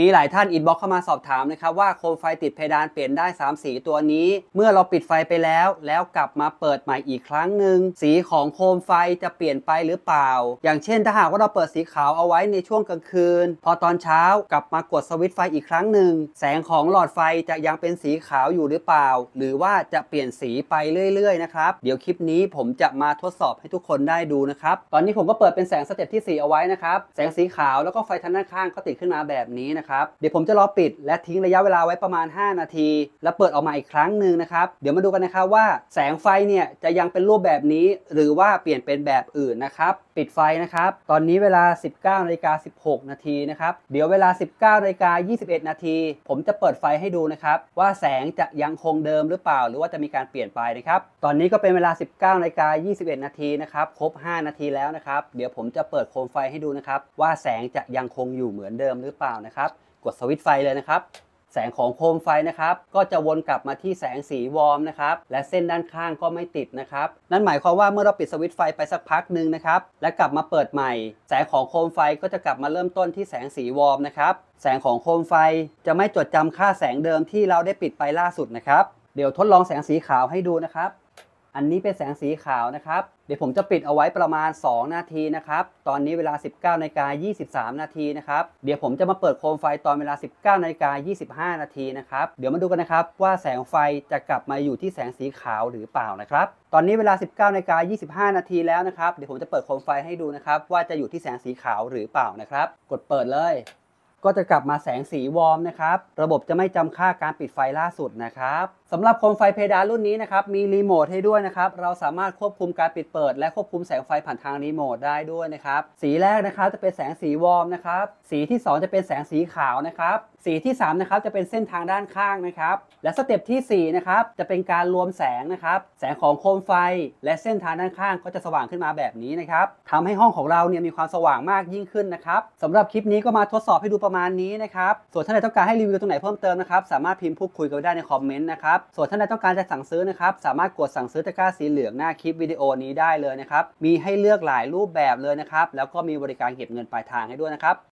มีหลายท่านอินบ็อกเข้ามาสอบถามนะครับว่าโคมไฟติดเพดานเปลี่ยนได้ 3 สีตัวนี้ เมื่อเราปิดไฟไปแล้วแล้วกลับมาเปิดใหม่อีกครั้งหนึ่งสีของโคมไฟจะเปลี่ยนไปหรือเปล่า อย่างเช่น ถ้าหากว่าเราเปิดสีขาวเอาไว้ในช่วงกลางคืน พอตอนเช้ากลับมากดสวิตไฟอีกครั้งหนึ่ง แสงของหลอดไฟจะยังเป็นสีขาวอยู่หรือเปล่า หรือว่าจะเปลี่ยนสีไปเรื่อยๆนะครับเดี๋ยวคลิปนี้ผมจะมาทดสอบให้ทุกคนได้ดูนะครับตอนนี้ผมก็เปิดเป็นแสงสเต็ปที่4เอาไว้นะครับแสงสีขาวแล้วก็ไฟทังด้านข้างก็ติดขึ้นมาแบบนี้นะครครับเดี๋ยวผมจะรอปิดและทิ้งระยะเวลาไว้ประมาณ 5 นาที แล้วเปิดออกมาอีกครั้งหนึ่งนะครับ เดี๋ยวมาดูกันนะครับว่าแสงไฟเนี่ย จะยังเป็นรูปแบบนี้หรือว่าเปลี่ยนเป็นแบบอื่นนะครับปิดไฟนะครับ ตอนนี้เวลา 19นาฬิกา16นาทีนะครับ เดี๋ยวเวลา 19นาฬิกา21นาทีผมจะเปิดไฟให้ดูนะครับว่าแสงจะยังคงเดิมหรือเปล่า หรือว่าจะมีการเปลี่ยนไปนะครับ ตอนนี้ก็เป็นเวลา 19นาฬิกา21นาทีนะครับครบ 5 นาทีแล้วนะครับเดี๋ยวผมจะเปิดโคมไฟให้ดูนะครับว่าแสงจะยังคงอยู่เหมือนเดิมหรือเปล่านะครับกดสวิตช์ไฟเลยนะครับแสงของโคมไฟนะครับก็จะวนกลับมาที่แสงสีวอร์มนะครับและเส้นด้านข้างก็ไม่ติดนะครับนั่นหมายความว่าเมื่อเราปิดสวิตช์ไฟไปสักพักหนึ่งนะครับและกลับมาเปิดใหม่ แสงของโคมไฟก็จะกลับมาเริ่มต้นที่แสงสีวอร์มนะครับแสงของโคมไฟจะไม่จดจำค่าแสงเดิมที่เราได้ปิดไปล่าสุดนะครับเดี๋ยวทดลองแสงสีขาวให้ดูนะครับอันนี้เป็นแสงสีขาวนะครับ เดี๋ยวผมจะปิดเอาไว้ประมาณ 2 นาทีนะครับ ตอนนี้เวลา 19นาฬิกา23 นาทีนะครับ เดี๋ยวผมจะมาเปิดโคมไฟตอนเวลา 19นาฬิกา25 นาทีนะครับ เดี๋ยวมาดูกันนะครับ ว่าแสงไฟจะกลับมาอยู่ที่แสงสีขาวหรือเปล่านะครับ ตอนนี้เวลา 19นาฬิกา25 นาทีแล้วนะครับ เดี๋ยวผมจะเปิดโคมไฟให้ดูนะครับว่าจะอยู่ที่แสงสีขาวหรือเปล่านะครับ กดเปิดเลยก็จะกลับมาแสงสีวอร์มนะครับ ระบบจะไม่จำค่าการปิดไฟล่าสุดนะครับสำหรับโคมไฟเพดานรุ่นนี้นะครับ มีรีโมทให้ด้วยนะครับ เราสามารถควบคุมการปิดเปิด และควบคุมแสงไฟผ่านทางรีโมทได้ด้วยนะครับ สีแรกนะครับ จะเป็นแสงสีวอร์มนะครับ สีที่2จะเป็นแสงสีขาวนะครับสีที่3นะครับจะเป็นเส้นทางด้านข้างนะครับและสเต็ปที่4นะครับจะเป็นการรวมแสงนะครับแสงของโคมไฟ และเส้นทางด้านข้างก็จะสว่างขึ้นมาแบบนี้นะครับทำให้ห้องของเราเนี่ยมีความสว่างมากยิ่งขึ้นนะครับสำหรับคลิปนี้ก็มาทดสอบให้ดูประมาณนี้นะครับส่วนท่านใดต้องการให้รีวิวตรงไหนเพิ่มเติมนะครับสามารถพิมพ์พูดคุยกันได้ในคอมเมนต์นะครับส่วนท่านใดต้องการจะสั่งซื้อนะครับ สามารถกดสั่งซื้อตะกร้าสีเหลืองหน้าคลิปวิดีโอนี้ได้เลยนะครับมีให้เลือกหลายรูปแบบเลยนะครับแล้วก็มีบริการเก็บเงินปลายทางให้ด้วยนะครับ